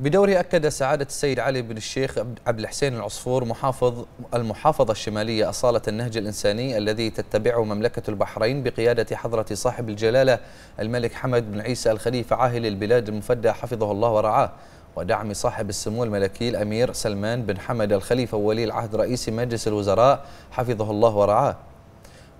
بدوره أكد سعادة السيد علي بن الشيخ عبد الحسين العصفور محافظ المحافظة الشمالية أصالة النهج الإنساني الذي تتبعه مملكة البحرين بقيادة حضرة صاحب الجلالة الملك حمد بن عيسى الخليفة عاهل البلاد المفدى حفظه الله ورعاه ودعم صاحب السمو الملكي الأمير سلمان بن حمد الخليفة وولي العهد رئيس مجلس الوزراء حفظه الله ورعاه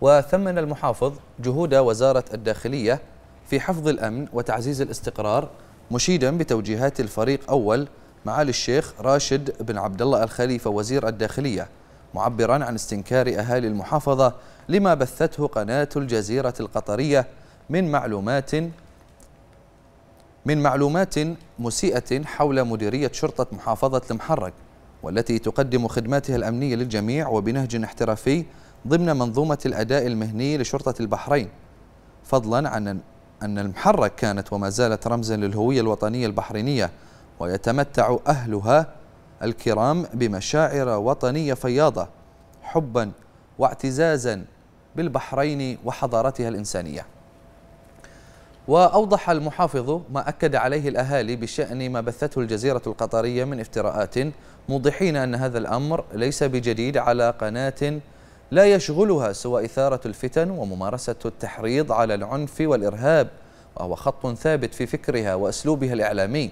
وثمن المحافظ جهود وزارة الداخلية في حفظ الأمن وتعزيز الاستقرار مشيدا بتوجيهات الفريق أول معالي الشيخ راشد بن عبد الله الخليفة وزير الداخلية معبرا عن استنكار أهالي المحافظة لما بثته قناة الجزيرة القطرية من معلومات من معلومات مسيئة حول مديرية شرطة محافظة المحرق والتي تقدم خدماتها الأمنية للجميع وبنهج احترافي ضمن منظومة الأداء المهني لشرطة البحرين فضلا عن أن المحرك كانت وما زالت رمزا للهوية الوطنية البحرينية ويتمتع أهلها الكرام بمشاعر وطنية فياضة حبا واعتزازا بالبحرين وحضارتها الإنسانية وأوضح المحافظ ما أكد عليه الأهالي بشأن ما بثته الجزيرة القطرية من افتراءات موضحين أن هذا الأمر ليس بجديد على قناة لا يشغلها سوى إثارة الفتن وممارسة التحريض على العنف والإرهاب وهو خط ثابت في فكرها وأسلوبها الإعلامي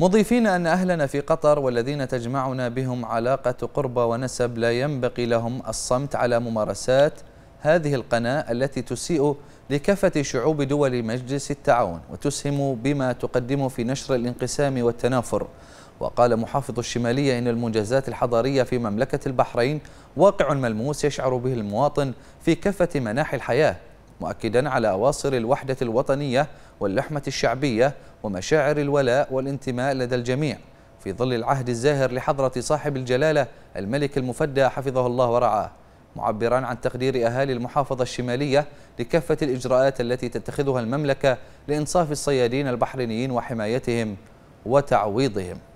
مضيفين أن أهلنا في قطر والذين تجمعنا بهم علاقة قرب ونسب لا ينبغي لهم الصمت على ممارسات هذه القناة التي تسيء لكافة شعوب دول مجلس التعاون وتسهم بما تقدمه في نشر الانقسام والتنافر وقال محافظ الشمالية إن المنجزات الحضارية في مملكة البحرين واقع ملموس يشعر به المواطن في كافة مناحي الحياة مؤكدا على أواصر الوحدة الوطنية واللحمة الشعبية ومشاعر الولاء والانتماء لدى الجميع في ظل العهد الزاهر لحضرة صاحب الجلالة الملك المفدى حفظه الله ورعاه معبرا عن تقدير أهالي المحافظة الشمالية لكافة الإجراءات التي تتخذها المملكة لإنصاف الصيادين البحرينيين وحمايتهم وتعويضهم